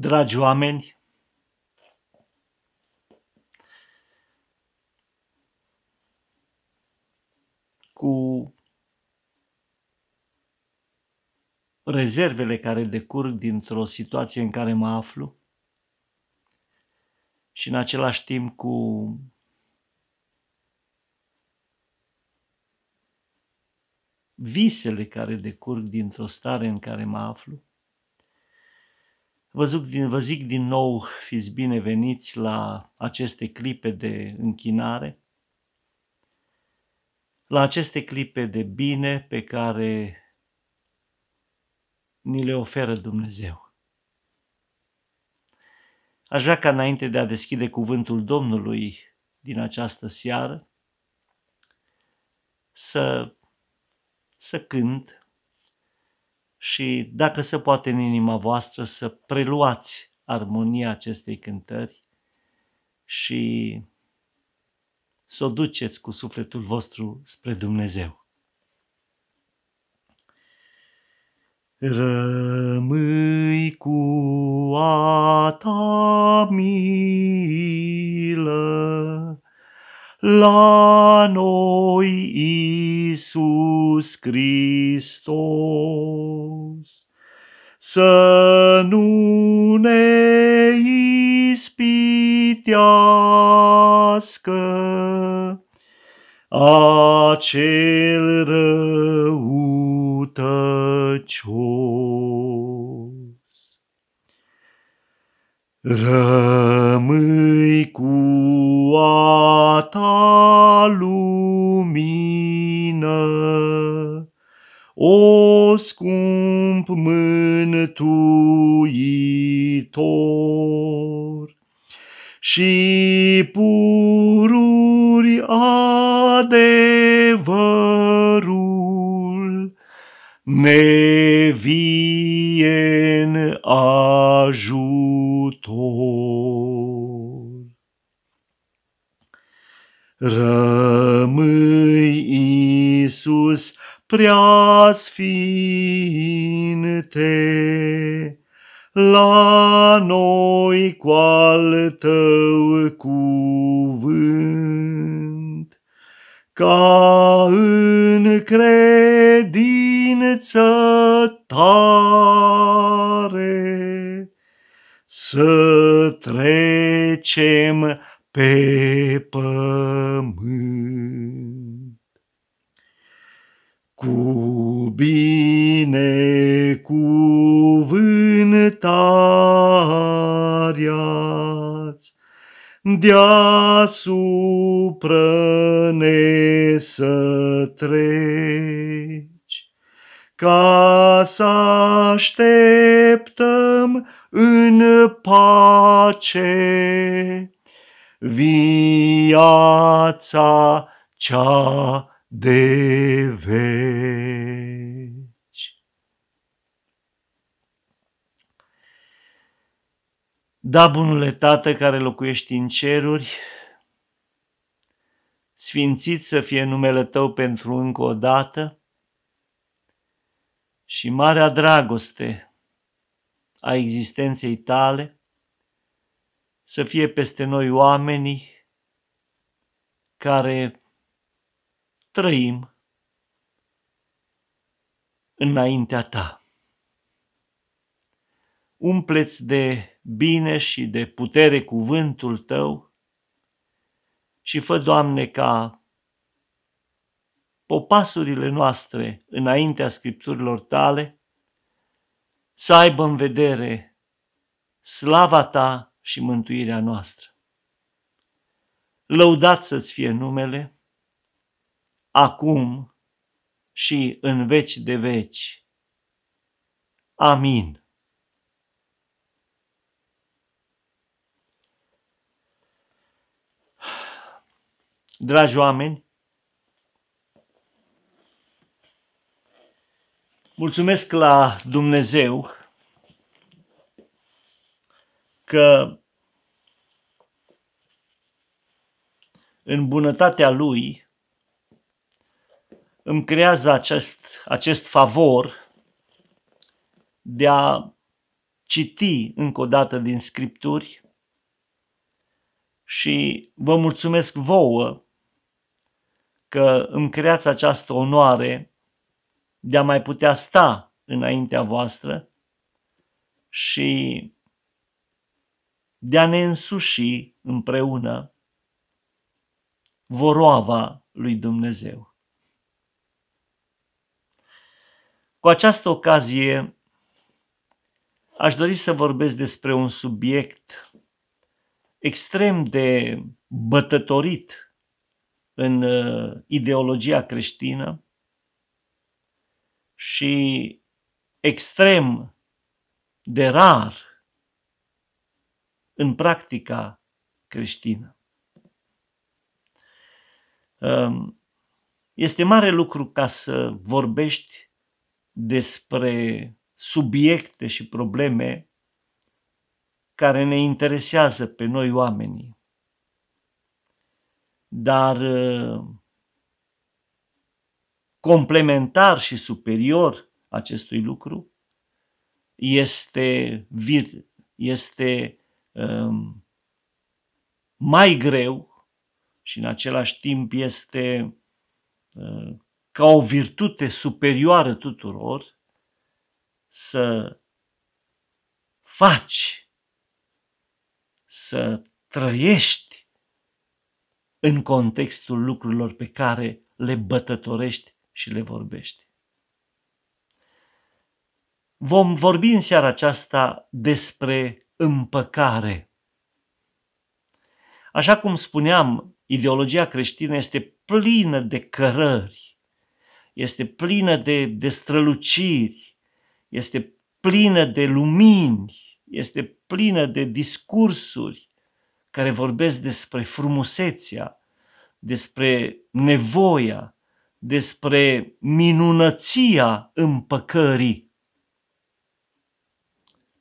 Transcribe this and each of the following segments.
Dragi oameni, cu rezervele care decurg dintr-o situație în care mă aflu și în același timp cu visele care decurg dintr-o stare în care mă aflu, Vă zic, din, vă zic din nou, fiți bineveniți la aceste clipe de închinare, la aceste clipe de bine pe care ni le oferă Dumnezeu. Aș vrea ca înainte de a deschide cuvântul Domnului din această seară, să, să cânt și dacă se poate în inima voastră să preluați armonia acestei cântări și să o duceți cu sufletul vostru spre Dumnezeu. Rămâi cu a ta milă, la noi Isus Hristos. Să nu ne ispitească acel răutăcios. Rămâi cu ta lumină. O scump mântuitor și pururi adevărul ne vie în ajutor. Rămâi, Iisus, prea sfinte, la noi cu al tău cuvânt, ca în credință tare să trecem pe pământ. Cu bine cuvântarea deasupra ne să treci, ca să așteptăm în pace viața cea de veci. Da, bunule Tată care locuiești în ceruri, sfințit să fie numele Tău pentru încă o dată și marea dragoste a existenței Tale – să fie peste noi oamenii care trăim înaintea ta. Umpleți de bine și de putere cuvântul tău și fă, Doamne, ca popasurile noastre înaintea scripturilor tale să aibă în vedere slava ta și mântuirea noastră. Lăudat să-ți fie numele, acum și în veci de veci. Amin. Dragi oameni, mulțumesc la Dumnezeu că în bunătatea lui îmi creează acest, acest favor de a citi încă o dată din Scripturi și vă mulțumesc vouă că îmi creați această onoare de a mai putea sta înaintea voastră și de a ne însuși împreună voroava lui Dumnezeu. Cu această ocazie aș dori să vorbesc despre un subiect extrem de bătătorit în uh, ideologia creștină și extrem de rar în practica creștină. Um, este mare lucru ca să vorbești despre subiecte și probleme care ne interesează pe noi oamenii. Dar uh, complementar și superior acestui lucru este, vir, este Ehm, mai greu și în același timp este ca o virtute superioară tuturor să faci, să trăiești în contextul lucrurilor pe care le bătătorești și le vorbești. Vom vorbi în seara aceasta despre împăcare. Așa cum spuneam, ideologia creștină este plină de cărări, este plină de, de străluciri, este plină de lumini, este plină de discursuri care vorbesc despre frumusețea, despre nevoia, despre minunăția împăcării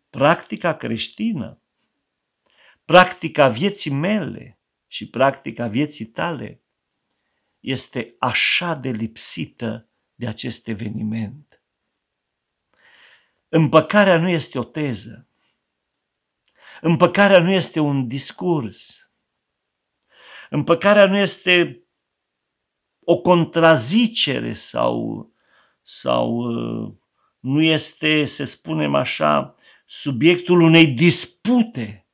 practica creștină, practica vieții mele și practica vieții tale este așa de lipsită de acest eveniment. Împăcarea nu este o teză. Împăcarea nu este un discurs. Împăcarea nu este o contrazicere sau, sau uh, nu este, să spunem așa, subiectul unei dispute.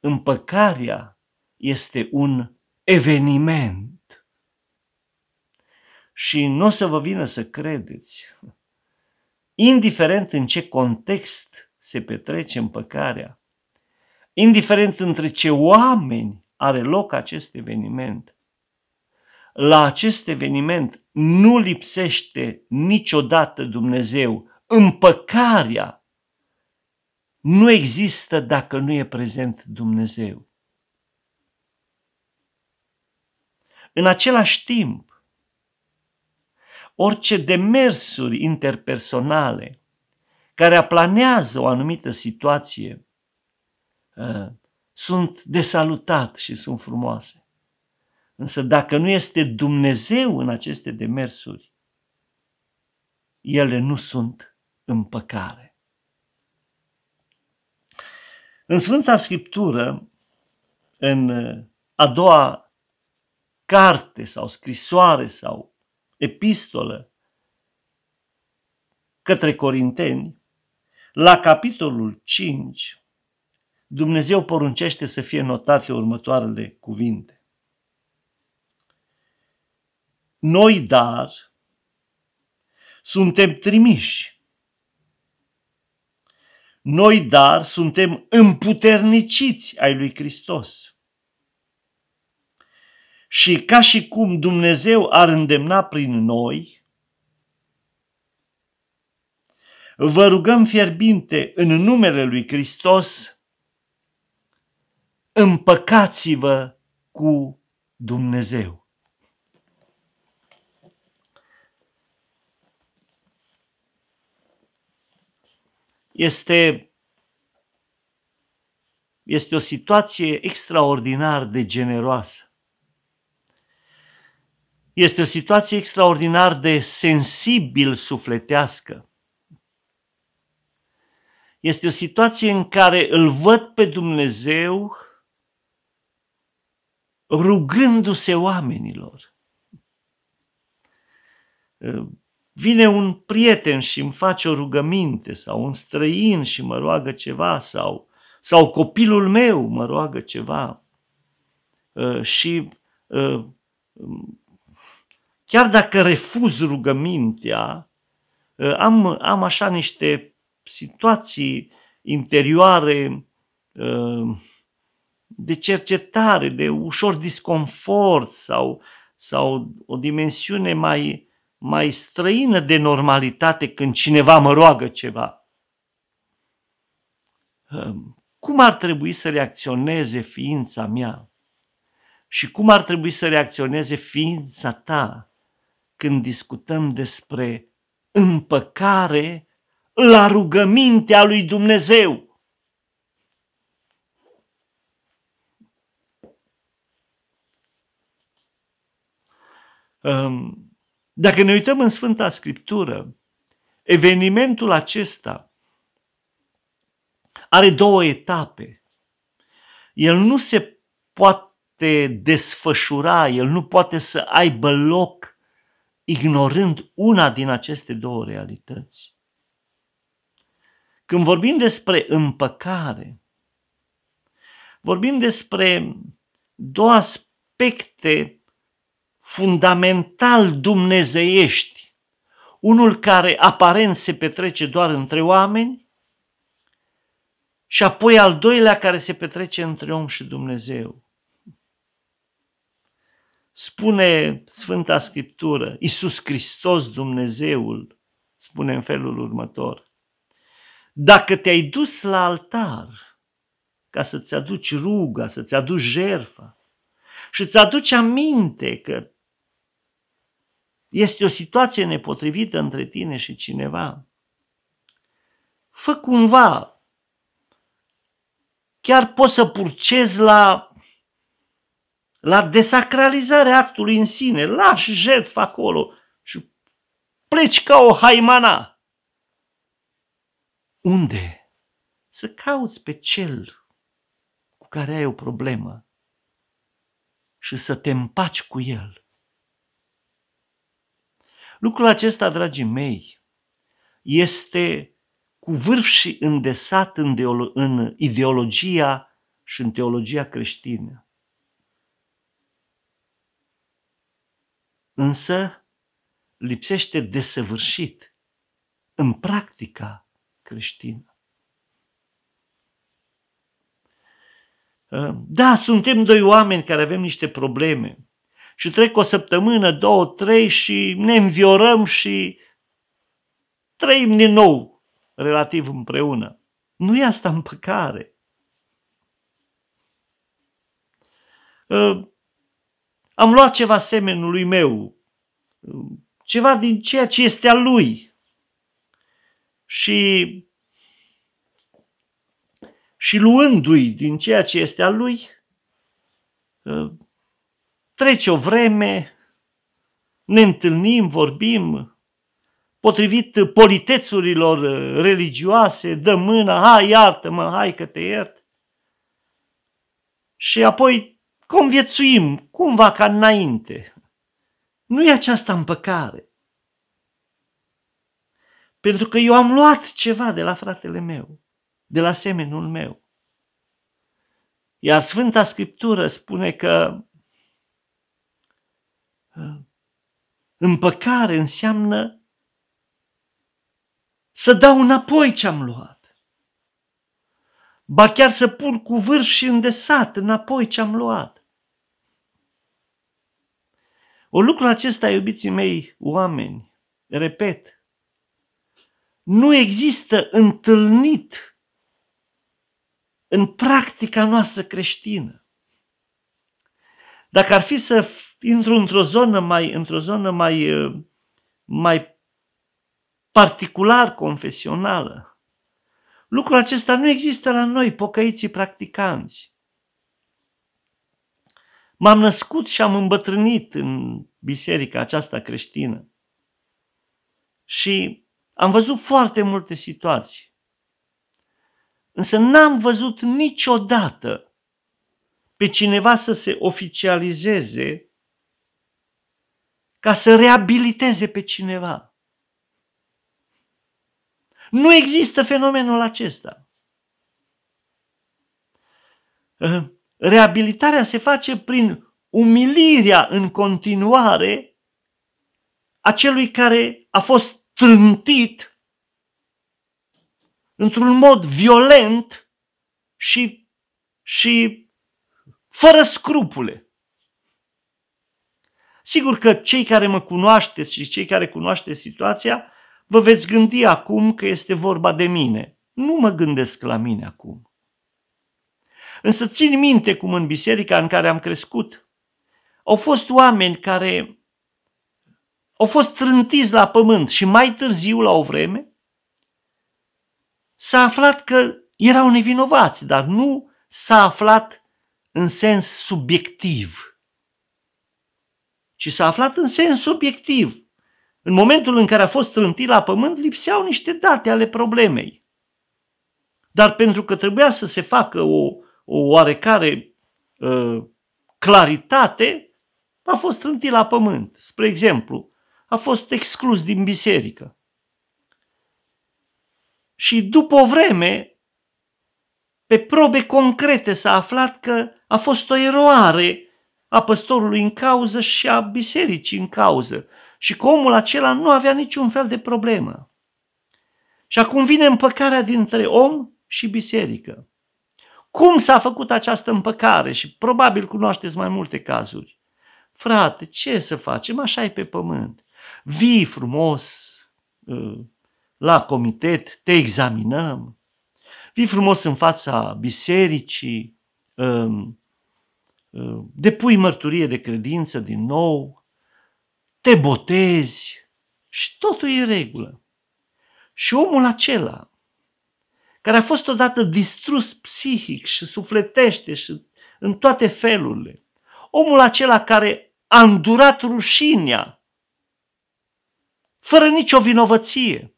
Împăcarea este un eveniment. Și nu o să vă vină să credeți, indiferent în ce context se petrece împăcarea, indiferent între ce oameni are loc acest eveniment, la acest eveniment nu lipsește niciodată Dumnezeu împăcarea nu există dacă nu e prezent Dumnezeu. În același timp, orice demersuri interpersonale care aplanează o anumită situație ă, sunt de salutat și sunt frumoase. Însă dacă nu este Dumnezeu în aceste demersuri, ele nu sunt împăcare. În Sfânta Scriptură, în uh, a doua carte sau scrisoare sau epistolă către Corinteni, la capitolul 5, Dumnezeu poruncește să fie notate următoarele cuvinte. Noi, dar, suntem trimiși noi, dar, suntem împuterniciți ai lui Hristos. Și ca și cum Dumnezeu ar îndemna prin noi, vă rugăm fierbinte în numele lui Hristos, împăcați-vă cu Dumnezeu. Este, este o situație extraordinar de generoasă. Este o situație extraordinar de sensibil sufletească. Este o situație în care îl văd pe Dumnezeu rugându-se oamenilor vine un prieten și îmi face o rugăminte sau un străin și mă roagă ceva sau, sau copilul meu mă roagă ceva uh, și uh, um, chiar dacă refuz rugămintea, uh, am, am așa niște situații interioare de cercetare, de ușor disconfort sau, sau o dimensiune mai, mai străină de normalitate când cineva mă roagă ceva. Ehm, cum ar trebui să reacționeze ființa mea? Și cum ar trebui să reacționeze ființa ta când discutăm despre împăcare la rugămintea lui Dumnezeu? Um, dacă ne uităm în Sfânta Scriptură, evenimentul acesta are două etape. El nu se poate desfășura, el nu poate să aibă loc ignorând una din aceste două realități. Când vorbim despre împăcare, vorbim despre două aspecte fundamental dumnezeiești, unul care aparent se petrece doar între oameni și apoi al doilea care se petrece între om și Dumnezeu. Spune Sfânta Scriptură, Iisus Hristos Dumnezeul, spune în felul următor, dacă te-ai dus la altar ca să-ți aduci ruga, să-ți aduci jerfa și îți aduci aminte că este o situație nepotrivită între tine și cineva, fă cumva, chiar poți să purcezi la, la desacralizarea actului în sine, lași jertfa acolo și pleci ca o haimana. Unde? Să cauți pe cel cu care ai o problemă și să te împaci cu el Lucrul acesta, dragii mei, este cu vârf și îndesat în, în ideologia și în teologia creștină. Însă lipsește desăvârșit în practica creștină. Da, suntem doi oameni care avem niște probleme și trec o săptămână, două, trei și ne înviorăm și trăim din nou relativ împreună. Nu e asta împăcare. Ă, am luat ceva semenului meu, ceva din ceea ce este al lui. Și, și luându-i din ceea ce este al lui, ă, Trece o vreme, ne întâlnim, vorbim, potrivit politețurilor uh, religioase, dă mâna, hai iartă-mă, hai că te iert. Și apoi conviețuim cumva ca înainte. Nu e aceasta împăcare. Pentru că eu am luat ceva de la fratele meu, de la semenul meu. Iar Sfânta Scriptură spune că Împăcare înseamnă să dau înapoi ce am luat. Ba chiar să pun cu vârf și îndesat înapoi ce am luat. O lucru acesta, iubiții mei oameni, repet, nu există întâlnit în practica noastră creștină. Dacă ar fi să intru într-o zonă mai, într-o zonă mai, uh, mai particular confesională. Lucrul acesta nu există la noi, pocăiții practicanți. M-am născut și am îmbătrânit în biserica aceasta creștină. Și am văzut foarte multe situații. Însă n-am văzut niciodată pe cineva să se oficializeze ca să reabiliteze pe cineva. Nu există fenomenul acesta. Ă, reabilitarea se face prin umilirea în continuare a celui care a fost trântit într-un mod violent și, și fără scrupule. Sigur că cei care mă cunoașteți și cei care cunoaște situația, vă veți gândi acum că este vorba de mine. Nu mă gândesc la mine acum. Însă țin minte cum în biserica în care am crescut au fost oameni care au fost trântiți la pământ și mai târziu, la o vreme, s-a aflat că erau nevinovați, dar nu s-a aflat în sens subiectiv ci s-a aflat în sens obiectiv. În momentul în care a fost trântit la pământ, lipseau niște date ale problemei. Dar pentru că trebuia să se facă o, o oarecare uh, claritate, a fost trântit la pământ. Spre exemplu, a fost exclus din biserică. Și după o vreme, pe probe concrete s-a aflat că a fost o eroare a păstorului în cauză și a bisericii în cauză și că omul acela nu avea niciun fel de problemă. Și acum vine împăcarea dintre om și biserică. Cum s-a făcut această împăcare? Și probabil cunoașteți mai multe cazuri. Frate, ce să facem? Așa e pe pământ. Vii frumos uh, la comitet, te examinăm. Vii frumos în fața bisericii, um, Uh, depui mărturie de credință din nou, te botezi și totul e în regulă. Și omul acela, care a fost odată distrus psihic și sufletește și în toate felurile, omul acela care a îndurat rușinea, fără nicio vinovăție,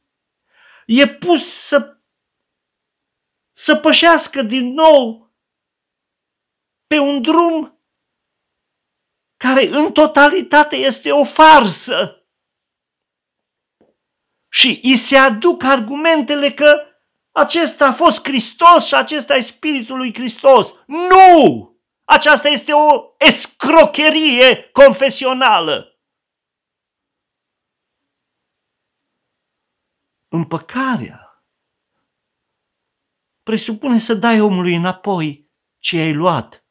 e pus să, să pășească din nou pe un drum care în totalitate este o farsă. Și îi se aduc argumentele că acesta a fost Hristos și acesta e Spiritul lui Hristos. Nu! Aceasta este o escrocherie confesională. Împăcarea presupune să dai omului înapoi ce ai luat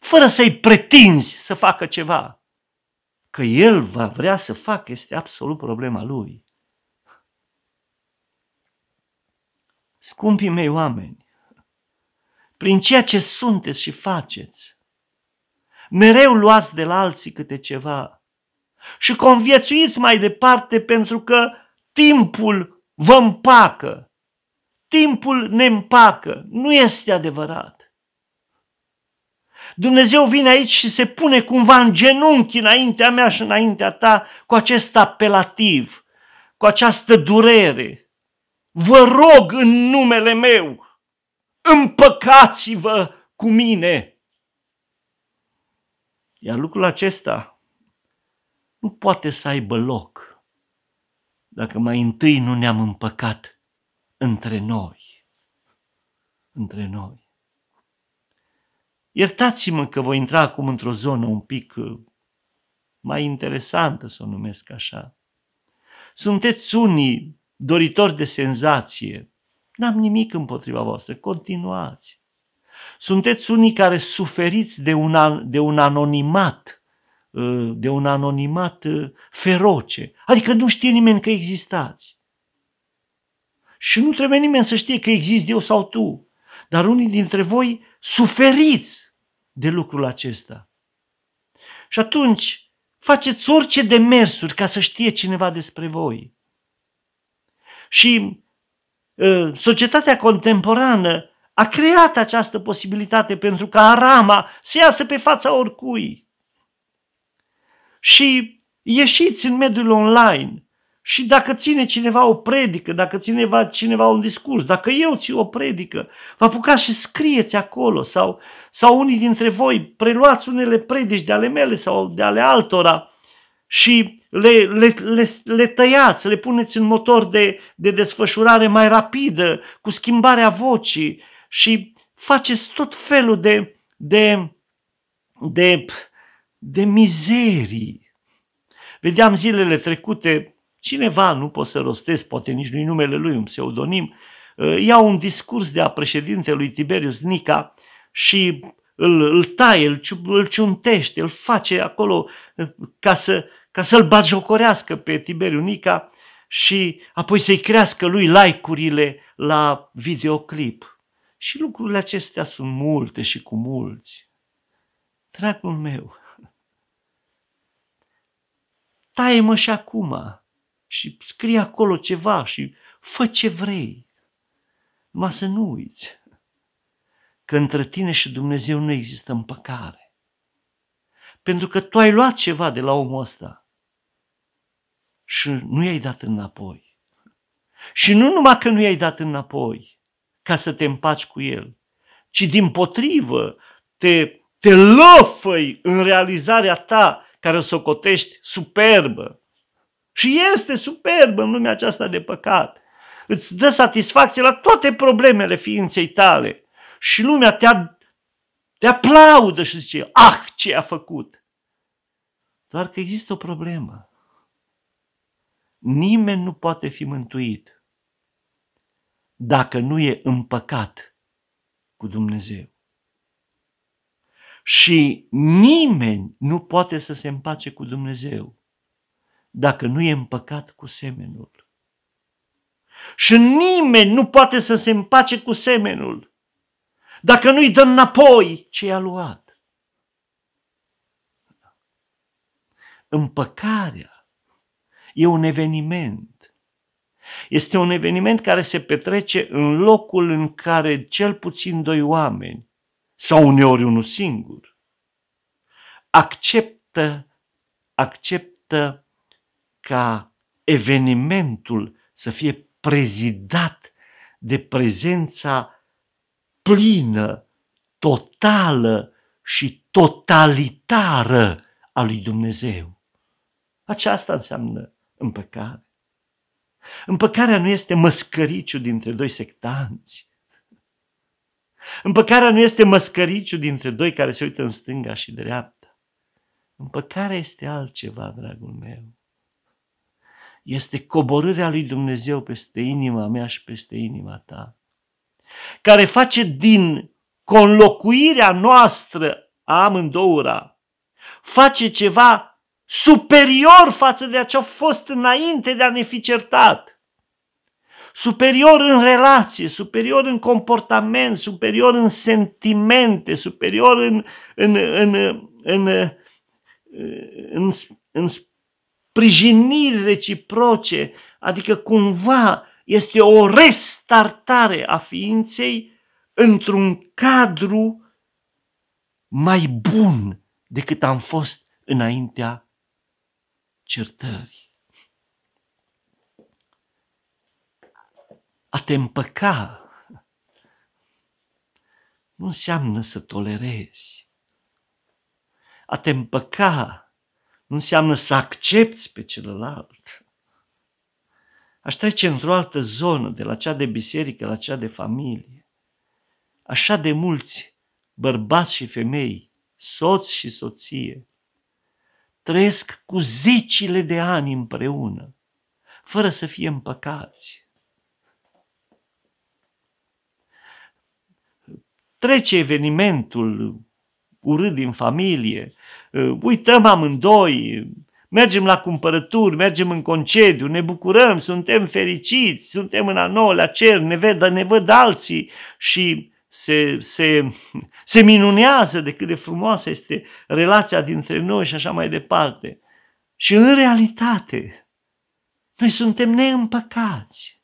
fără să-i pretinzi să facă ceva. Că el va vrea să facă este absolut problema lui. Scumpii mei oameni, prin ceea ce sunteți și faceți, mereu luați de la alții câte ceva și conviețuiți mai departe pentru că timpul vă împacă, timpul ne împacă, nu este adevărat. Dumnezeu vine aici și se pune cumva în genunchi înaintea mea și înaintea ta cu acest apelativ, cu această durere. Vă rog în numele meu, împăcați-vă cu mine. Iar lucrul acesta nu poate să aibă loc dacă mai întâi nu ne-am împăcat între noi. Între noi. Iertați-mă că voi intra acum într-o zonă un pic uh, mai interesantă, să o numesc așa. Sunteți unii doritori de senzație. N-am nimic împotriva voastră, continuați. Sunteți unii care suferiți de un, an, de un anonimat, uh, de un anonimat uh, feroce, adică nu știe nimeni că existați. Și nu trebuie nimeni să știe că există eu sau tu. Dar unii dintre voi suferiți de lucrul acesta. Și atunci faceți orice demersuri ca să știe cineva despre voi. Și uh, societatea contemporană a creat această posibilitate pentru ca arama să iasă pe fața oricui. Și ieșiți în mediul online, și dacă ține cineva o predică, dacă ține cineva un discurs, dacă eu ți o predică, vă apucați și scrieți acolo sau, sau unii dintre voi preluați unele predici de ale mele sau de ale altora și le, le, le, le tăiați, le puneți în motor de, de desfășurare mai rapidă, cu schimbarea vocii și faceți tot felul de, de, de, de mizerii. Vedeam zilele trecute cineva, nu pot să rostesc, poate nici nu-i numele lui, un pseudonim, uh, ia un discurs de a președintelui Tiberius Nica și îl, îl taie, îl, îl ciuntește, îl face acolo uh, ca, să, ca să-l bagiocorească pe Tiberiu Nica și apoi să-i crească lui like-urile la videoclip. Și lucrurile acestea sunt multe și cu mulți. Dragul meu, taie-mă și acum și scrie acolo ceva și fă ce vrei. ma să nu uiți că între tine și Dumnezeu nu există împăcare. Pentru că tu ai luat ceva de la omul ăsta și nu i-ai dat înapoi. Și nu numai că nu i-ai dat înapoi ca să te împaci cu el, ci din potrivă te, te lăfăi în realizarea ta care o socotești superbă și este superb în lumea aceasta de păcat. Îți dă satisfacție la toate problemele ființei tale. Și lumea te, te aplaudă și zice, ah, ce a făcut. Doar că există o problemă. Nimeni nu poate fi mântuit dacă nu e împăcat cu Dumnezeu. Și nimeni nu poate să se împace cu Dumnezeu dacă nu e împăcat cu semenul. Și nimeni nu poate să se împace cu semenul dacă nu-i dă înapoi ce i-a luat. Împăcarea e un eveniment. Este un eveniment care se petrece în locul în care cel puțin doi oameni, sau uneori unul singur, acceptă, acceptă ca evenimentul să fie prezidat de prezența plină, totală și totalitară a lui Dumnezeu. Aceasta înseamnă împăcare. Împăcarea nu este măscăriciu dintre doi sectanți. Împăcarea nu este măscăriciu dintre doi care se uită în stânga și dreapta. Împăcarea este altceva, dragul meu este coborârea lui Dumnezeu peste inima mea și peste inima ta, care face din conlocuirea noastră a amândoura, face ceva superior față de ce a fost înainte de a ne fi certat. Superior în relație, superior în comportament, superior în sentimente, superior în, în, în, în, în, în, în, în sprijiniri reciproce, adică cumva este o restartare a ființei într-un cadru mai bun decât am fost înaintea certării. A te împăca nu înseamnă să tolerezi. A te împăca nu înseamnă să accepti pe celălalt. Aș trece într-o altă zonă, de la cea de biserică la cea de familie. Așa de mulți bărbați și femei, soți și soție, trăiesc cu zecile de ani împreună, fără să fie împăcați. Trece evenimentul urât din familie, Ă, uităm amândoi, mergem la cumpărături, mergem în concediu, ne bucurăm, suntem fericiți, suntem în a nouălea cer, ne văd, ne văd alții și se, se, se minunează de cât de frumoasă este relația dintre noi și așa mai departe. Și în realitate, noi suntem neîmpăcați.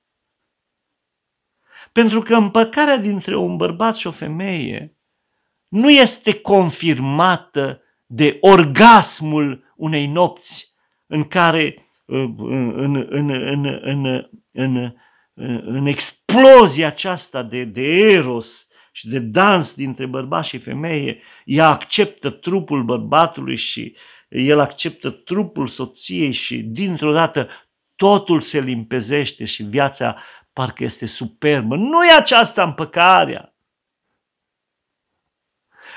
Pentru că împăcarea dintre un bărbat și o femeie nu este confirmată de orgasmul unei nopți în care, uh, în, în, în, în, în, în explozia aceasta de, de eros și de dans dintre bărbat și femeie, ea acceptă trupul bărbatului și el acceptă trupul soției și dintr-o dată totul se limpezește și viața parcă este superbă. Nu e aceasta împăcarea.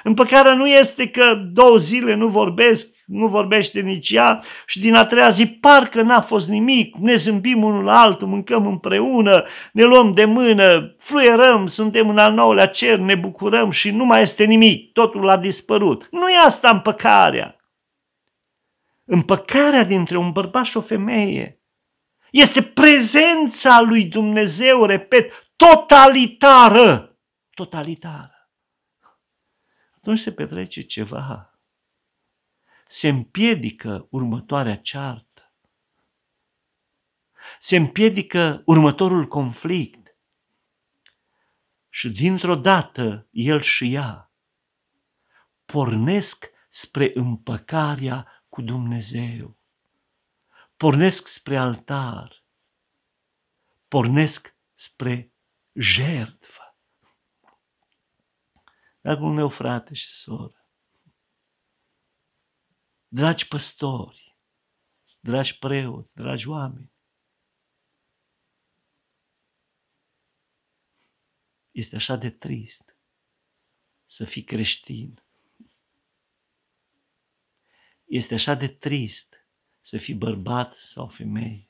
Împăcarea nu este că două zile nu vorbesc, nu vorbește nici ea și din a treia zi parcă n-a fost nimic, ne zâmbim unul la altul, mâncăm împreună, ne luăm de mână, fluierăm, suntem în al nouălea cer, ne bucurăm și nu mai este nimic, totul a dispărut. Nu e asta împăcarea. Împăcarea dintre un bărbat și o femeie este prezența lui Dumnezeu, repet, totalitară. Totalitară atunci se petrece ceva. Se împiedică următoarea ceartă. Se împiedică următorul conflict. Și dintr-o dată el și ea pornesc spre împăcarea cu Dumnezeu. Pornesc spre altar. Pornesc spre jertfă dragul meu frate și soră, dragi păstori, dragi preoți, dragi oameni, este așa de trist să fii creștin. Este așa de trist să fii bărbat sau femeie.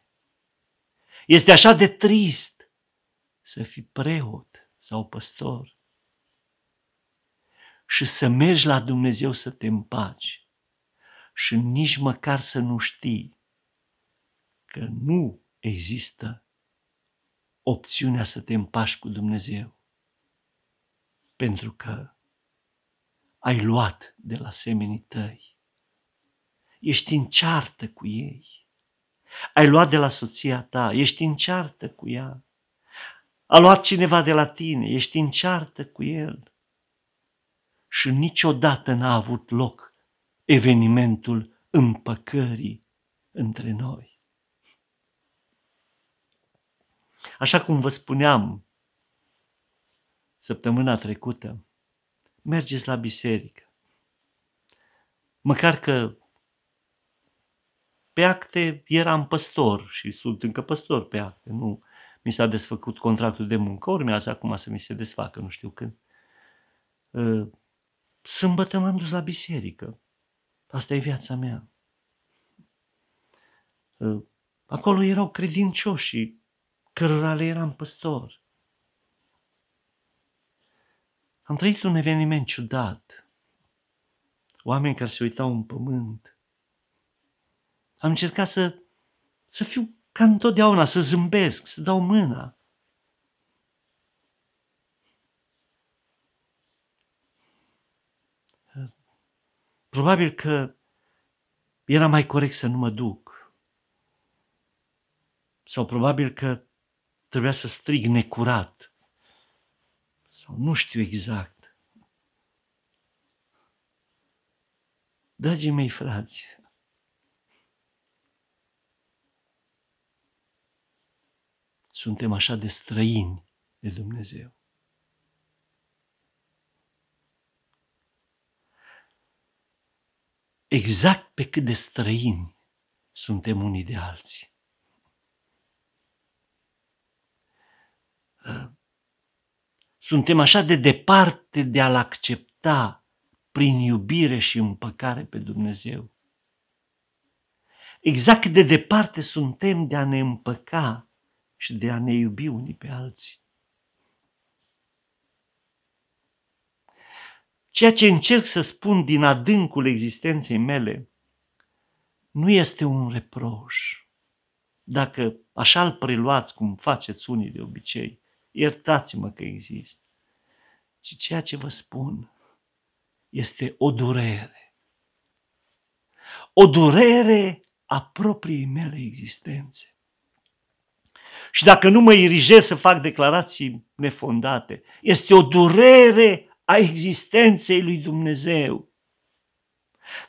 Este așa de trist să fii preot sau păstor și să mergi la Dumnezeu să te împaci și nici măcar să nu știi că nu există opțiunea să te împaci cu Dumnezeu. Pentru că ai luat de la semenii tăi. Ești în ceartă cu ei. Ai luat de la soția ta, ești în ceartă cu ea. A luat cineva de la tine, ești în ceartă cu el și niciodată n-a avut loc evenimentul împăcării între noi. Așa cum vă spuneam săptămâna trecută, mergeți la biserică. Măcar că pe acte eram păstor și sunt încă păstor pe acte, nu mi s-a desfăcut contractul de muncă, urmează acum să mi se desfacă, nu știu când. Ă, Sâmbătă m-am dus la biserică. Asta e viața mea. Uh, acolo erau credincioși, cărora le eram păstor. Am trăit un eveniment ciudat. Oameni care se uitau în pământ. Am încercat să, să fiu ca întotdeauna, să zâmbesc, să dau mâna. Probabil că era mai corect să nu mă duc. Sau probabil că trebuia să strig necurat. Sau nu știu exact. Dragii mei frați, suntem așa de străini de Dumnezeu. exact pe cât de străini suntem unii de alții. Uh, suntem așa de departe de a-L accepta prin iubire și împăcare pe Dumnezeu. Exact de departe suntem de a ne împăca și de a ne iubi unii pe alții. Ceea ce încerc să spun din adâncul existenței mele nu este un reproș. Dacă așa îl preluați cum faceți unii de obicei, iertați-mă că există. Și ceea ce vă spun este o durere. O durere a propriei mele existențe. Și dacă nu mă irijez să fac declarații nefondate, este o durere a existenței lui Dumnezeu,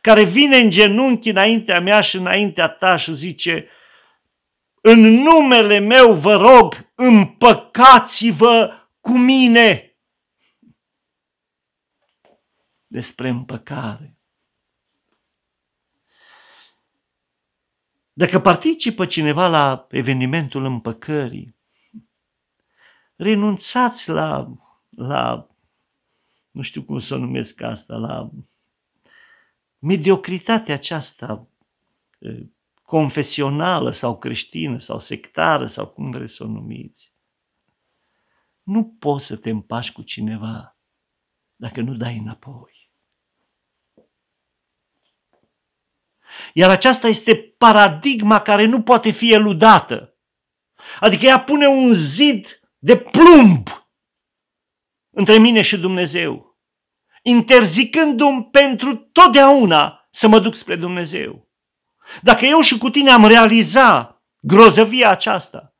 care vine în genunchi înaintea mea și înaintea ta și zice, în numele meu vă rog, împăcați-vă cu mine. Despre împăcare. Dacă participă cineva la evenimentul împăcării, renunțați la, la nu știu cum să o numesc asta, la mediocritatea aceasta confesională sau creștină sau sectară sau cum vreți să o numiți. Nu poți să te împaci cu cineva dacă nu dai înapoi. Iar aceasta este paradigma care nu poate fi eludată. Adică ea pune un zid de plumb între mine și Dumnezeu, interzicându-mi pentru totdeauna să mă duc spre Dumnezeu. Dacă eu și cu tine am realiza grozăvia aceasta,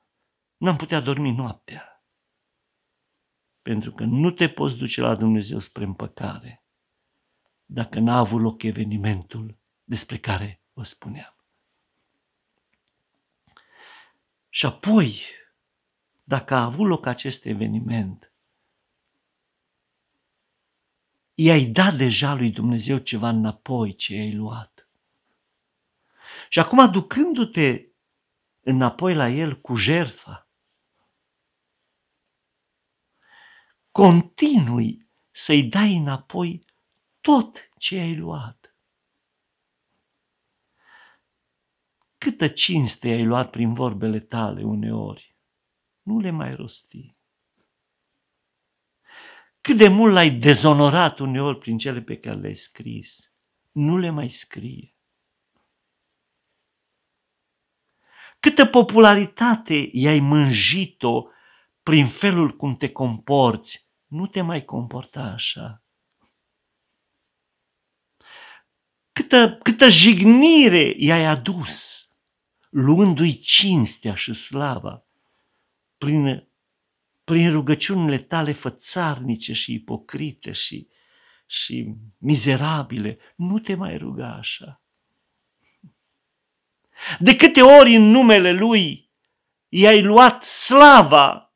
n-am putea dormi noaptea. Pentru că nu te poți duce la Dumnezeu spre împăcare dacă n-a avut loc evenimentul despre care vă spuneam. Și apoi, dacă a avut loc acest eveniment, i-ai dat deja lui Dumnezeu ceva înapoi ce ai luat. Și acum, ducându-te înapoi la El cu jertfa, continui să-i dai înapoi tot ce ai luat. Câtă cinste ai luat prin vorbele tale uneori, nu le mai rosti. Cât de mult l-ai dezonorat uneori prin cele pe care le-ai scris. Nu le mai scrie. Câtă popularitate i-ai mânjit-o prin felul cum te comporți. Nu te mai comporta așa. Câtă, câtă jignire i-ai adus, luându-i cinstea și slava prin prin rugăciunile tale fățarnice și ipocrite și, și mizerabile, nu te mai ruga așa. De câte ori în numele Lui i-ai luat slava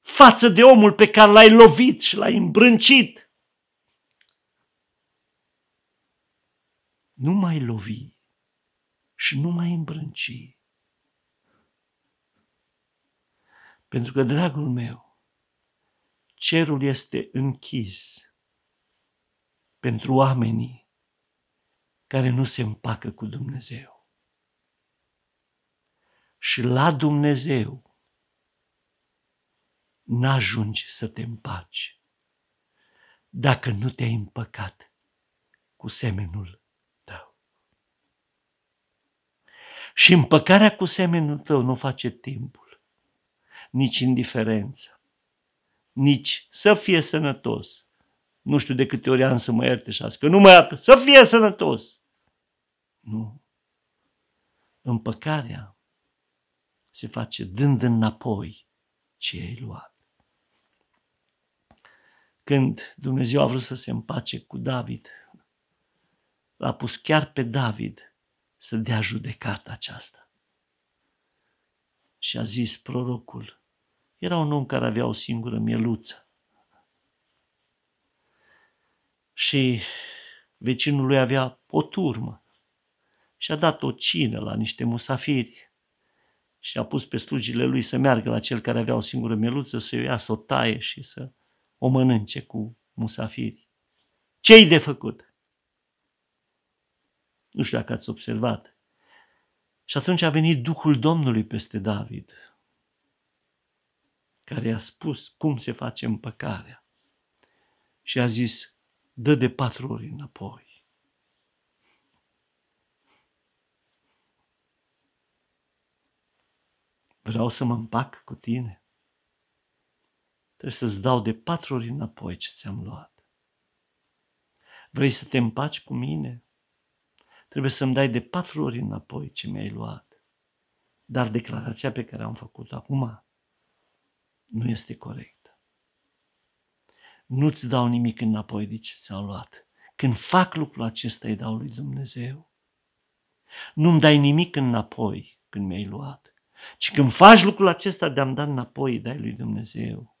față de omul pe care l-ai lovit și l-ai îmbrâncit. Nu mai lovi și nu mai îmbrânci. Pentru că, dragul meu, cerul este închis pentru oamenii care nu se împacă cu Dumnezeu. Și la Dumnezeu n-ajungi să te împaci dacă nu te-ai împăcat cu semenul tău. Și împăcarea cu semenul tău nu face timp nici indiferență, nici să fie sănătos. Nu știu de câte ori am să mă ierte și că nu mă iată, să fie sănătos. Nu. Împăcarea se face dând înapoi ce ai luat. Când Dumnezeu a vrut să se împace cu David, l-a pus chiar pe David să dea judecata aceasta. Și a zis prorocul, era un om care avea o singură mieluță. Și vecinul lui avea o turmă și a dat o cină la niște musafiri și a pus pe slujile lui să meargă la cel care avea o singură mieluță, să o ia, să o taie și să o mănânce cu musafiri. Ce-i de făcut? Nu știu dacă ați observat. Și atunci a venit Duhul Domnului peste David care i-a spus cum se face împăcarea. Și a zis, dă de patru ori înapoi. Vreau să mă împac cu tine. Trebuie să-ți dau de patru ori înapoi ce ți-am luat. Vrei să te împaci cu mine? Trebuie să-mi dai de patru ori înapoi ce mi-ai luat. Dar declarația pe care am făcut-o acum nu este corect. Nu-ți dau nimic înapoi de ce ți-au luat. Când fac lucrul acesta, îi dau lui Dumnezeu. Nu-mi dai nimic înapoi când mi-ai luat, ci când faci lucrul acesta de a-mi da înapoi, îi dai lui Dumnezeu.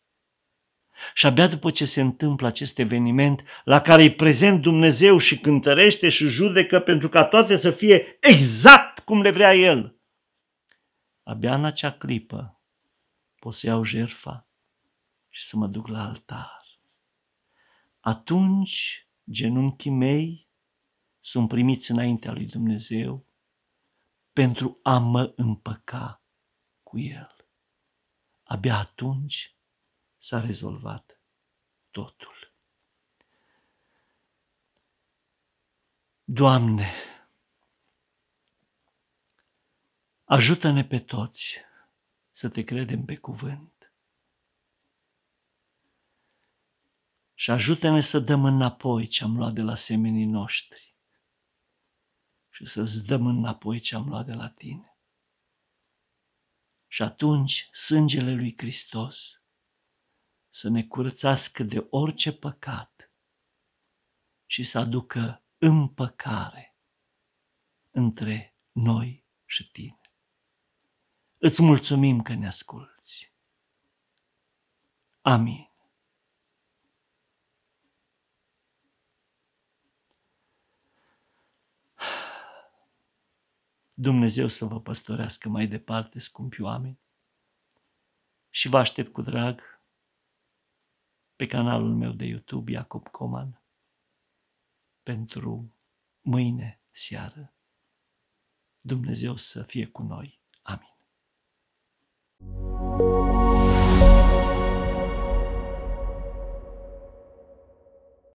Și abia după ce se întâmplă acest eveniment la care îi prezent Dumnezeu și cântărește și judecă pentru ca toate să fie exact cum le vrea El, abia în acea clipă pot să iau jerfa și să mă duc la altar. Atunci genunchii mei sunt primiți înaintea lui Dumnezeu pentru a mă împăca cu El. Abia atunci s-a rezolvat totul. Doamne, ajută-ne pe toți să te credem pe cuvânt. Și ajută-ne să dăm înapoi ce am luat de la semenii noștri și să-ți dăm înapoi ce am luat de la tine. Și atunci sângele lui Hristos să ne curățească de orice păcat și să aducă împăcare între noi și tine. Îți mulțumim că ne asculți. Amin. Dumnezeu să vă păstorească mai departe, scumpi oameni, și vă aștept cu drag pe canalul meu de YouTube, Iacob Coman, pentru mâine seară. Dumnezeu să fie cu noi. you